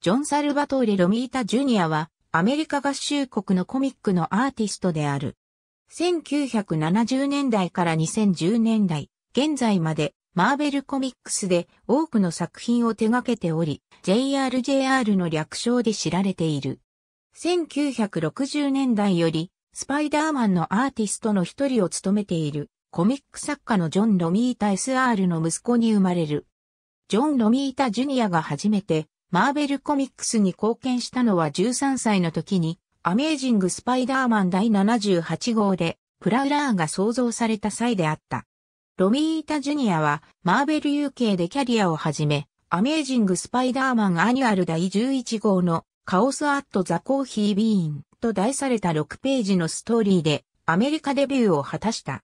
ジョン・サルバトーレ・ロミータ・ジュニアは、アメリカ合衆国のコミックのアーティストである。1970年代から2010年代、現在まで、マーベルコミックスで多くの作品を手掛けており、JRJR の略称で知られている。1960年代より、スパイダーマンのアーティストの一人を務めている、コミック作家のジョン・ロミータ SR の息子に生まれる。ジョン・ロミータ・ジュニアが初めて、マーベルコミックスに貢献したのは13歳の時に、アメージング・スパイダーマン第78号で、プラウラーが創造された際であった。ロミータ・ジュニアは、マーベル UK でキャリアを始め、アメージング・スパイダーマンアニュアル第11号の、カオス・アット・ザ・コーヒー・ビーンと題された6ページのストーリーで、アメリカデビューを果たした。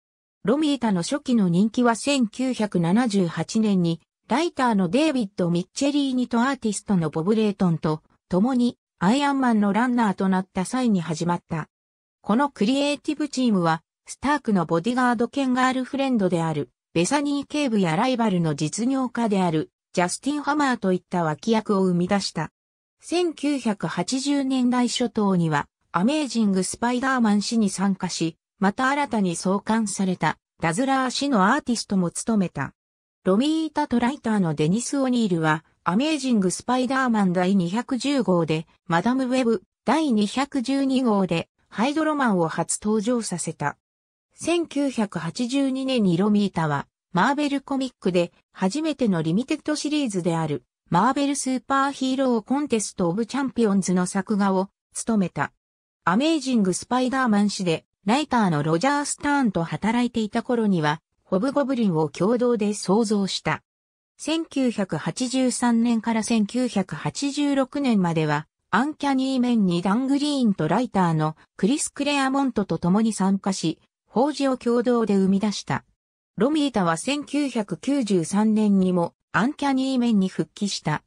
ロミータの初期の人気は1978年にライターのデイビッド・ミッチェリーニとアーティストのボブ・レイトンと共にアイアンマンのランナーとなった際に始まった。このクリエイティブチームは、スタークのボディガード兼ガールフレンドである、ベサニー・ケーブやライバルの実業家である、ジャスティン・ハマーといった脇役を生み出した。1980年代初頭には、アメージング・スパイダーマン氏に参加し、また新たに創刊された、ダズラー氏のアーティストも務めた。ロミータとライターのデニス・オニールは、アメージング・スパイダーマン第210号で、マダム・ウェブ第212号で、ハイドロマンを初登場させた。1982年にロミータは、マーベルコミックで、初めてのリミテッドシリーズである、マーベルスーパーヒーローコンテスト・オブ・チャンピオンズの作画を務めた。アメージング・スパイダーマン誌で、ライターのロジャー・スターンと働いていた頃には、ホブゴブリンを共同で創造した。1983年から1986年までは、アンキャニーメンにダングリーンとライターのクリス・クレアモントと共に参加し、法事を共同で生み出した。ロミータは1993年にもアンキャニーメンに復帰した。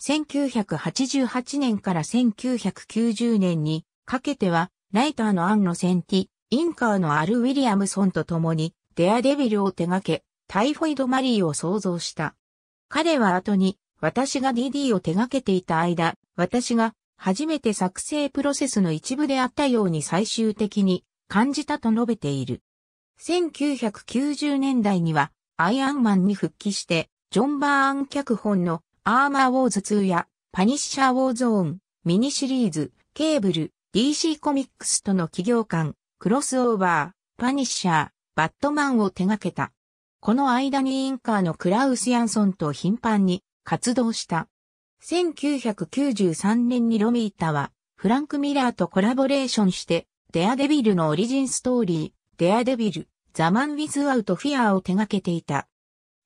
1988年から1990年にかけては、ライターのアンのセンティ、インカーのアル・ウィリアムソンと共にデアデビルを手掛け、タイフォイドマリーを創造した。彼は後に、私が DD を手掛けていた間、私が初めて作成プロセスの一部であったように最終的に感じたと述べている。1990年代にはアイアンマンに復帰して、ジョン・バーン脚本のアーマー・ウォーズ2やパニッシャー・ウォーゾーン、ミニシリーズ、ケーブル、DC コミックスとの企業間、クロスオーバー、パニッシャー、バットマンを手掛けた。この間にインカーのクラウス・ヤンソンと頻繁に活動した。1993年にロミータは、フランク・ミラーとコラボレーションして、デアデビルのオリジンストーリー、デアデビル、ザ・マン・ウィズ・アウト・フィアを手掛けていた。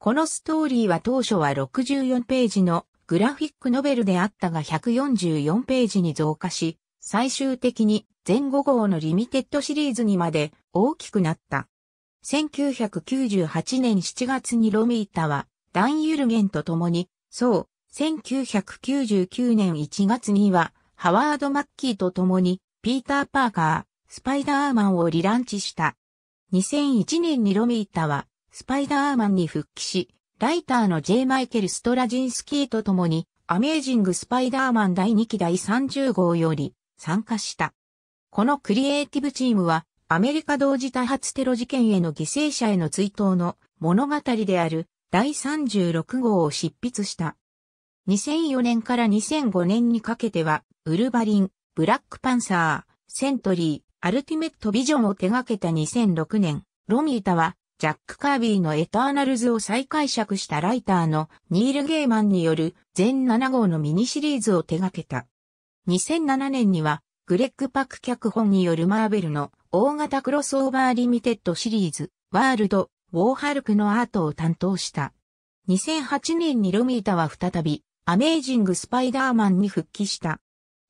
このストーリーは当初は64ページのグラフィックノベルであったが144ページに増加し、最終的に前後号のリミテッドシリーズにまで大きくなった。1998年7月にロミータは、ダン・ユルゲンと共に、そう、1999年1月には、ハワード・マッキーと共に、ピーター・パーカー、スパイダーマンをリランチした。2001年にロミータは、スパイダーマンに復帰し、ライターの J. マイケル・ストラジンスキーと共に、アメージング・スパイダーマン第2期第30号より参加した。このクリエイティブチームはアメリカ同時多発テロ事件への犠牲者への追悼の物語である第36号を執筆した。2004年から2005年にかけては、ウルバリン、ブラックパンサー、セントリー、アルティメットビジョンを手掛けた2006年、ロミータは、ジャック・カービーのエターナルズを再解釈したライターのニール・ゲーマンによる全7号のミニシリーズを手掛けた。2007年には、グレッグ・パック脚本によるマーベルの大型クロスオーバーリミテッドシリーズ、ワールド、ウォーハルクのアートを担当した。2008年にロミータは再び、アメージング・スパイダーマンに復帰した。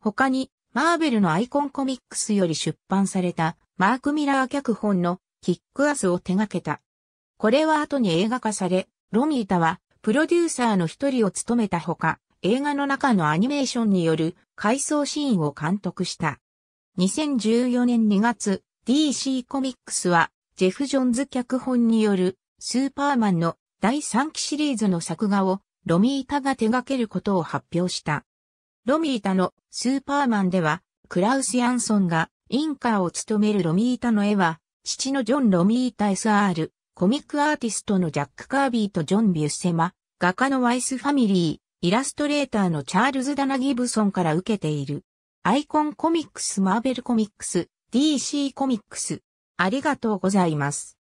他に、マーベルのアイコンコミックスより出版された、マーク・ミラー脚本の、キックアスを手掛けた。これは後に映画化され、ロミータは、プロデューサーの一人を務めたほか、映画の中のアニメーションによる回想シーンを監督した。2014年2月、DC コミックスは、ジェフ・ジョンズ脚本による、スーパーマンの第3期シリーズの作画を、ロミータが手掛けることを発表した。ロミータのスーパーマンでは、クラウス・ヤンソンがインカーを務めるロミータの絵は、父のジョン・ロミータ SR、コミックアーティストのジャック・カービーとジョン・ビュッセマ、画家のワイスファミリー、イラストレーターのチャールズ・ダナ・ギブソンから受けている。アイコンコミックスマーベルコミックス、DC コミックス。ありがとうございます。